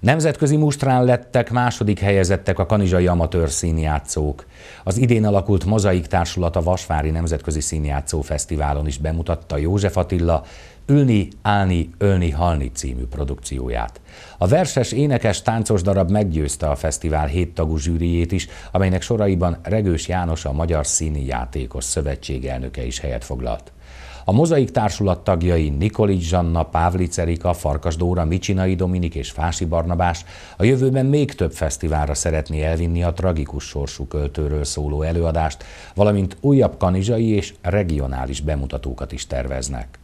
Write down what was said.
Nemzetközi mustrán lettek második helyezettek a kanizsai amatőr színjátszók. Az idén alakult Mozaik Társulat a Vasvári Nemzetközi Színjátszó Fesztiválon is bemutatta József Attila Ülni, Állni, Ölni, Halni című produkcióját. A verses énekes táncos darab meggyőzte a fesztivál héttagú zsűriét is, amelynek soraiban Regős János a Magyar Színi Játékos Szövetség elnöke is helyet foglalt. A Mozaik Társulat tagjai Nikolics Zsanna, Pávlic Erika, Farkas Dóra, Micsinai Dominik és Fási Barnabás a jövőben még több fesztiválra szeretné elvinni a tragikus sorsú költőről szóló előadást, valamint újabb kanizsai és regionális bemutatókat is terveznek.